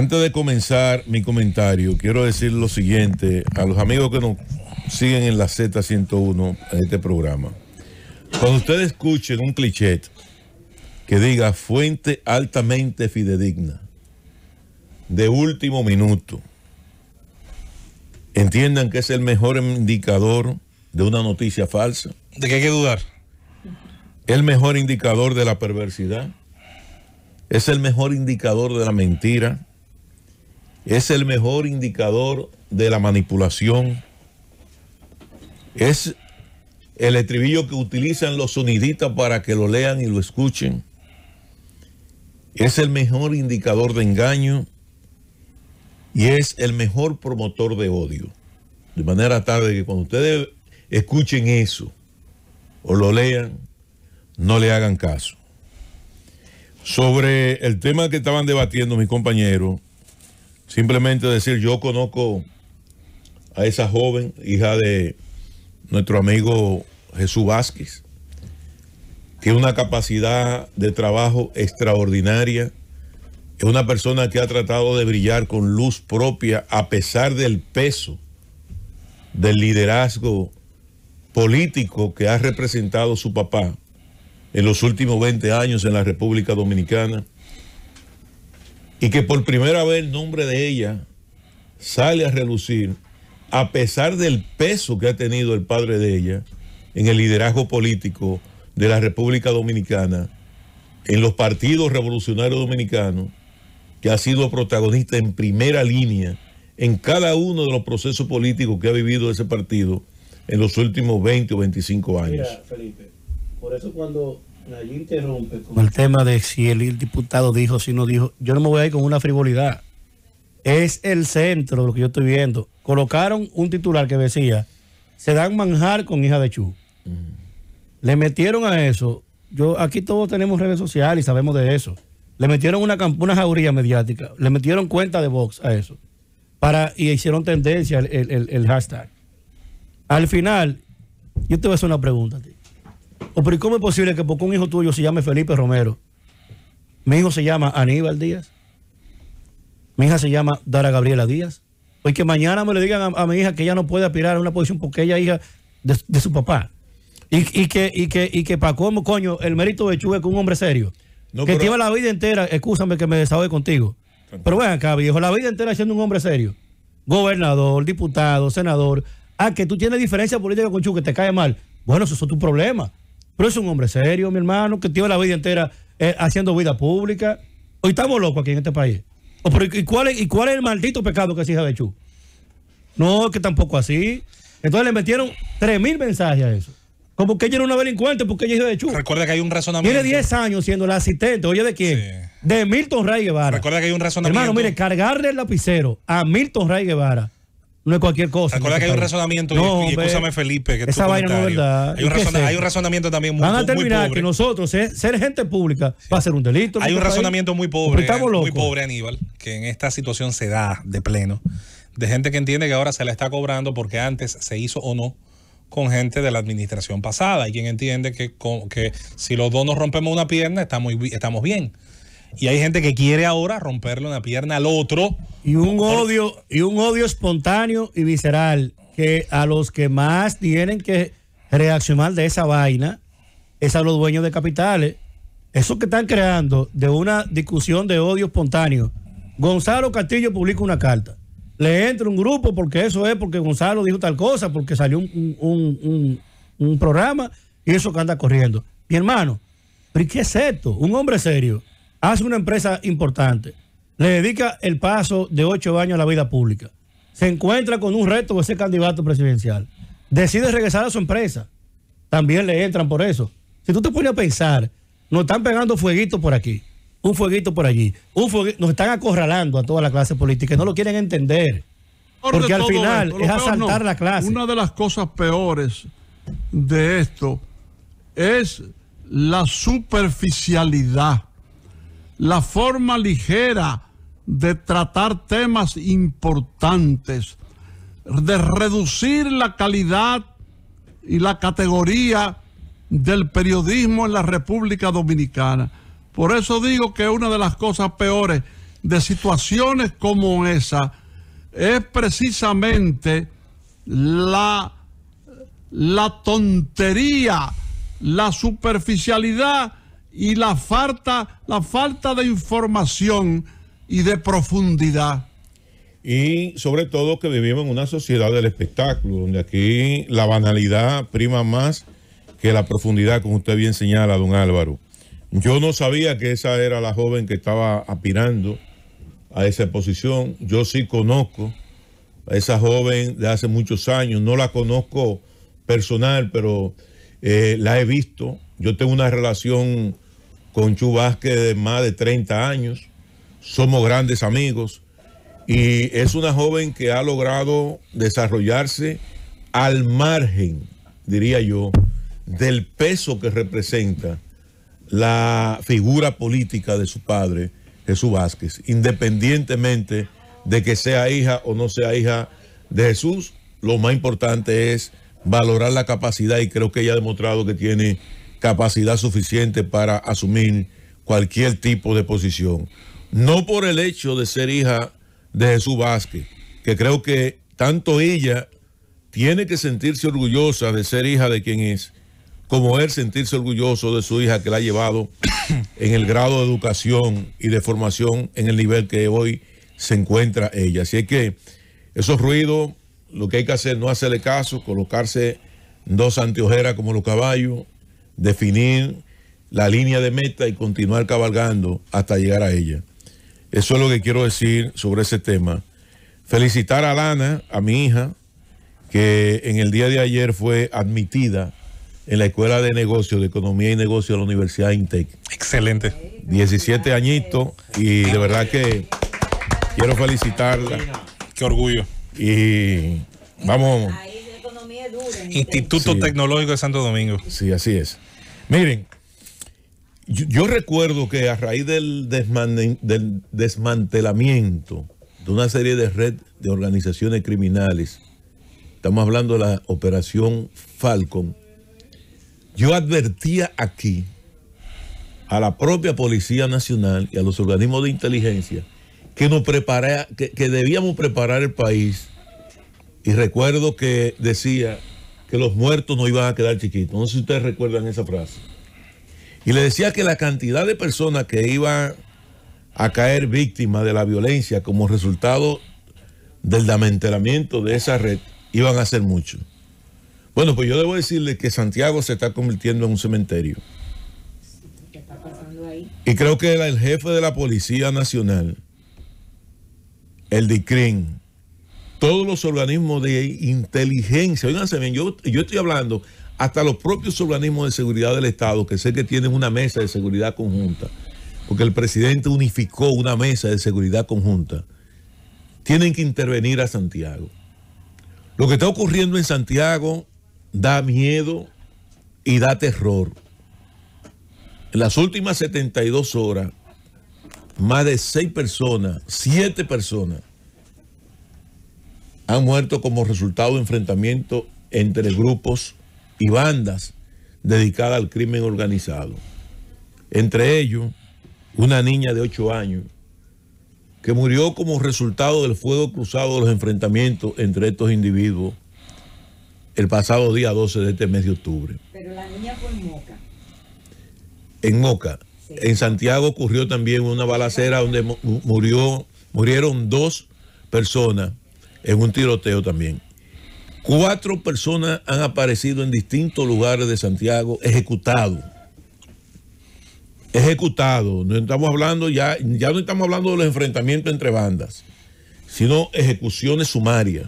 Antes de comenzar mi comentario, quiero decir lo siguiente a los amigos que nos siguen en la Z101, en este programa. Cuando ustedes escuchen un cliché que diga fuente altamente fidedigna, de último minuto, entiendan que es el mejor indicador de una noticia falsa. ¿De qué hay que dudar? El mejor indicador de la perversidad. Es el mejor indicador de la mentira es el mejor indicador de la manipulación. Es el estribillo que utilizan los sonidistas para que lo lean y lo escuchen. Es el mejor indicador de engaño y es el mejor promotor de odio. De manera tal que cuando ustedes escuchen eso o lo lean, no le hagan caso. Sobre el tema que estaban debatiendo mis compañeros, Simplemente decir, yo conozco a esa joven, hija de nuestro amigo Jesús Vázquez. Tiene una capacidad de trabajo extraordinaria. Es una persona que ha tratado de brillar con luz propia a pesar del peso del liderazgo político que ha representado su papá en los últimos 20 años en la República Dominicana y que por primera vez el nombre de ella sale a relucir, a pesar del peso que ha tenido el padre de ella en el liderazgo político de la República Dominicana, en los partidos revolucionarios dominicanos, que ha sido protagonista en primera línea en cada uno de los procesos políticos que ha vivido ese partido en los últimos 20 o 25 años. Felipe, por eso cuando el tema de si el diputado dijo, si no dijo, yo no me voy a ir con una frivolidad. Es el centro lo que yo estoy viendo. Colocaron un titular que decía, se dan manjar con hija de Chu. Mm. Le metieron a eso. Yo, aquí todos tenemos redes sociales y sabemos de eso. Le metieron una, jauría mediática, le metieron cuenta de Vox a eso. Para, y hicieron tendencia el, hashtag. Al final, yo te voy a hacer una pregunta o oh, pero ¿cómo es posible que porque un hijo tuyo se llame Felipe Romero? Mi hijo se llama Aníbal Díaz. Mi hija se llama Dara Gabriela Díaz. Hoy pues que mañana me le digan a, mi hija que ella no puede aspirar a una posición porque ella es hija de, su papá. Y, que, y que, y que para cómo, coño, el mérito de chuve es un hombre serio. que lleva la vida entera, escúchame que me desahogue contigo. Pero vean, acá, viejo, la vida entera siendo un hombre serio. Gobernador, diputado, senador. Ah, que tú tienes diferencia política con Chu, que te cae mal. Bueno, eso es tu problema. Pero es un hombre serio, mi hermano, que tiene la vida entera eh, haciendo vida pública. Hoy estamos locos aquí en este país. Oh, o, ¿y, cuál es, ¿Y cuál es el maldito pecado que hija de Chu? No, que tampoco así. Entonces le metieron 3.000 mensajes a eso. Como que ella era una delincuente, porque ella es de Chu. Recuerda que hay un razonamiento. Tiene 10 años siendo la asistente, oye, ¿de quién? De Milton Ray Guevara. Recuerda que hay un razonamiento. Hermano, mire, cargarle el lapicero a Milton Ray Guevara no es cualquier cosa. Acuérdate que hay un razonamiento, escúchame Felipe, que esa vaina Hay un, razonamiento también muy pobre. Van a terminar que nosotros, eh, ser gente pública, va a ser un delito. Hay un este razonamiento muy pobre, pues muy pobre Aníbal, que en esta situación se da de pleno, de gente que entiende que ahora se la está cobrando porque antes se hizo o no con gente de la administración pasada, y quien entiende que, que si los dos nos rompemos una pierna, estamos, estamos bien y hay gente que quiere ahora romperle una pierna al otro. Y un odio, y un odio espontáneo y visceral que a los que más tienen que reaccionar de esa vaina es a los dueños de capitales. Eso que están creando de una discusión de odio espontáneo. Gonzalo Castillo publica una carta. Le entra un grupo porque eso es, porque Gonzalo dijo tal cosa, porque salió un, un programa y eso que anda corriendo. Mi hermano, ¿pero qué es esto? Un hombre serio hace una empresa importante, le dedica el paso de ocho años a la vida pública, se encuentra con un reto de ser candidato presidencial, decide regresar a su empresa, también le entran por eso. Si tú te pones a pensar, nos están pegando fueguito por aquí, un fueguito por allí, un nos están acorralando a toda la clase política, no lo quieren entender. Porque al final es asaltar la clase. Una de las cosas peores de esto es la superficialidad la forma ligera de tratar temas importantes, de reducir la calidad y la categoría del periodismo en la República Dominicana. Por eso digo que una de las cosas peores de situaciones como esa es precisamente la, la tontería, la superficialidad y la falta, la falta de información y de profundidad. Y sobre todo que vivimos en una sociedad del espectáculo, donde aquí la banalidad prima más que la profundidad, como usted bien señala, don Álvaro. Yo no sabía que esa era la joven que estaba aspirando a esa posición. Yo sí conozco a esa joven de hace muchos años. No la conozco personal, pero eh, la he visto. Yo tengo una relación con Chu Vázquez de más de 30 años, somos grandes amigos y es una joven que ha logrado desarrollarse al margen, diría yo, del peso que representa la figura política de su padre, Jesús Vázquez, independientemente de que sea hija o no sea hija de Jesús, lo más importante es valorar la capacidad y creo que ella ha demostrado que tiene capacidad suficiente para asumir cualquier tipo de posición. No por el hecho de ser hija de Jesús Vázquez, que creo que tanto ella tiene que sentirse orgullosa de ser hija de quien es, como él sentirse orgulloso de su hija que la ha llevado en el grado de educación y de formación en el nivel que hoy se encuentra ella. Así es que esos ruidos, lo que hay que hacer no hacerle caso, colocarse dos anteojeras como los caballos, definir la línea de meta y continuar cabalgando hasta llegar a ella. Eso es lo que quiero decir sobre ese tema. Felicitar a Lana, a mi hija, que en el día de ayer fue admitida en la Escuela de Negocios, de Economía y Negocios de la Universidad INTEC. Excelente. 17 añitos y de verdad que quiero felicitarla. Qué orgullo. Y vamos. Instituto Tecnológico de Santo Domingo. Sí, así es. Miren, yo, recuerdo que a raíz del, desmantelamiento de una serie de red de organizaciones criminales, estamos hablando de la operación Falcon, yo advertía aquí a la propia Policía Nacional y a los organismos de inteligencia que, nos prepara, que debíamos preparar el país. Y recuerdo que decía, que los muertos no iban a quedar chiquitos. No sé si ustedes recuerdan esa frase. Y le decía que la cantidad de personas que iban a caer víctimas de la violencia como resultado del damentelamiento de esa red iban a ser muchos. Bueno, pues yo debo decirle que Santiago se está convirtiendo en un cementerio. Y creo que era el jefe de la Policía Nacional, el DICRIN, todos los organismos de inteligencia. Oiganse bien, yo, yo estoy hablando hasta los propios organismos de seguridad del Estado, que sé que tienen una mesa de seguridad conjunta, porque el presidente unificó una mesa de seguridad conjunta, tienen que intervenir a Santiago. Lo que está ocurriendo en Santiago da miedo y da terror. En las últimas 72 horas, más de 6 personas, 7 personas, han muerto como resultado de enfrentamiento entre grupos y bandas dedicadas al crimen organizado. Entre ellos, una niña de 8 años que murió como resultado del fuego cruzado de los enfrentamientos entre estos individuos el pasado día 12 de este mes de octubre. Pero la niña fue en Moca. En Moca. En Santiago ocurrió también una balacera donde murió, murieron dos personas en un tiroteo también. Cuatro personas han aparecido en distintos lugares de Santiago ejecutados. Ejecutados. No estamos hablando ya, ya no estamos hablando de los enfrentamientos entre bandas, sino ejecuciones sumarias.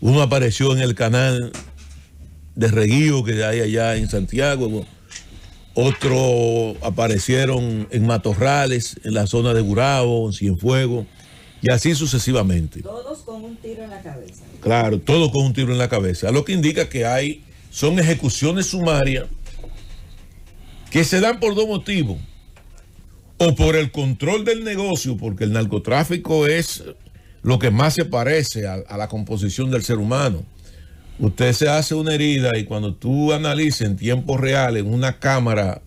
Uno apareció en el canal de Reguío que hay allá en Santiago. otro aparecieron en Matorrales, en la zona de Gurabo, en Cienfuegos. Y así sucesivamente. Todos con un tiro en la cabeza. Claro, todos con un tiro en la cabeza. Lo que indica que hay, son ejecuciones sumarias que se dan por dos motivos. O por el control del negocio, porque el narcotráfico es lo que más se parece a, la composición del ser humano. Usted se hace una herida y cuando tú analices en tiempo real en una cámara,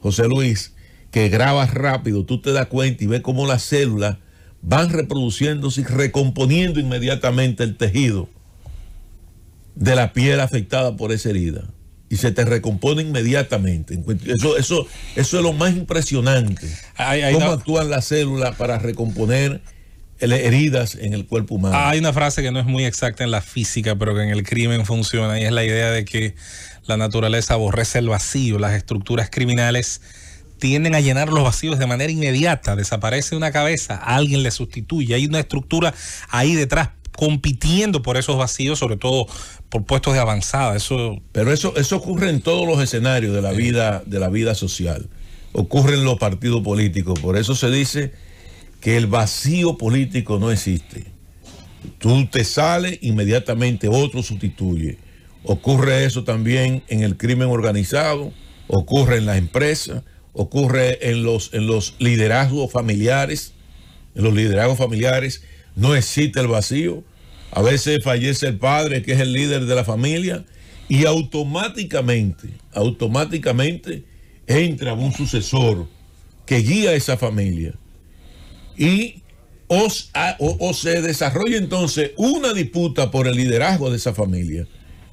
José Luis, que grabas rápido, tú te das cuenta y ves cómo las células van reproduciéndose y recomponiendo inmediatamente el tejido de la piel afectada por esa herida. Y se te recompone inmediatamente. Eso, eso, eso es lo más impresionante. cómo actúan las células para recomponer heridas en el cuerpo humano. Hay una frase que no es muy exacta en la física, pero que en el crimen funciona, y es la idea de que la naturaleza aborrece el vacío, las estructuras criminales tienden a llenar los vacíos de manera inmediata, desaparece una cabeza, alguien le sustituye, hay una estructura ahí detrás compitiendo por esos vacíos, sobre todo por puestos de avanzada. Eso... Pero eso, eso ocurre en todos los escenarios de la vida, de la vida social. Ocurre en los partidos políticos. Por eso se dice que el vacío político no existe. Tú te sales, inmediatamente otro sustituye. Ocurre eso también en el crimen organizado, ocurre en las empresas, ocurre en los, los liderazgos familiares, en los liderazgos familiares, no existe el vacío. A veces fallece el padre, que es el líder de la familia, y automáticamente, automáticamente entra un sucesor que guía a esa familia. Y o, se desarrolla entonces una disputa por el liderazgo de esa familia.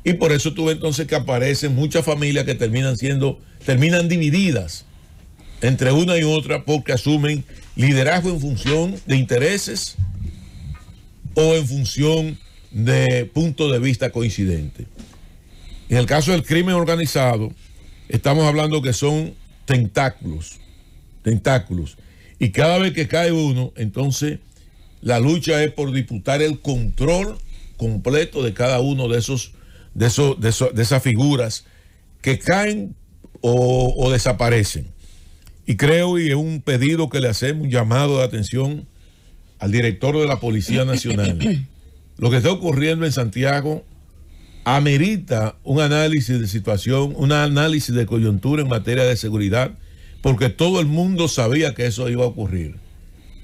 Y por eso tuve entonces que aparecen muchas familias que terminan siendo, terminan divididas entre una y otra porque asumen liderazgo en función de intereses o en función de punto de vista coincidente. En el caso del crimen organizado, estamos hablando que son tentáculos, tentáculos. Y cada vez que cae uno, entonces la lucha es por disputar el control completo de cada uno de esos, de, esos, de, esas figuras que caen o desaparecen. Y creo, y es un pedido que le hacemos, un llamado de atención al director de la Policía Nacional. Lo que está ocurriendo en Santiago amerita un análisis de situación, un análisis de coyuntura en materia de seguridad, porque todo el mundo sabía que eso iba a ocurrir.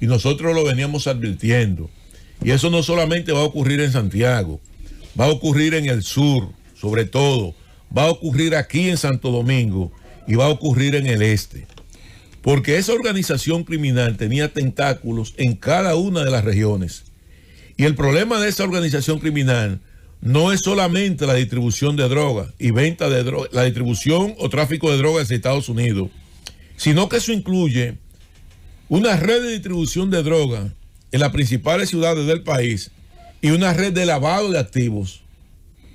Y nosotros lo veníamos advirtiendo. Y eso no solamente va a ocurrir en Santiago, va a ocurrir en el sur, sobre todo, va a ocurrir aquí en Santo Domingo y va a ocurrir en el este porque esa organización criminal tenía tentáculos en cada una de las regiones. Y el problema de esa organización criminal no es solamente la distribución de drogas y venta de drogas, la distribución o tráfico de drogas en Estados Unidos, sino que eso incluye una red de distribución de drogas en las principales ciudades del país y una red de lavado de activos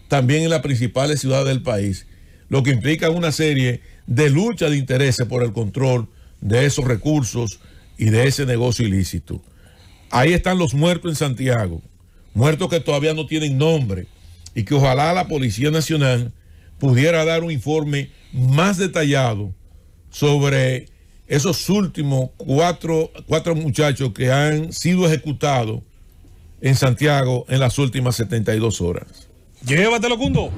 también en las principales ciudades del país, lo que implica una serie de lucha de intereses por el control de esos recursos y de ese negocio ilícito. Ahí están los muertos en Santiago, muertos que todavía no tienen nombre y que ojalá la Policía Nacional pudiera dar un informe más detallado sobre esos últimos cuatro, muchachos que han sido ejecutados en Santiago en las últimas 72 horas. Llévatelo, Cundo.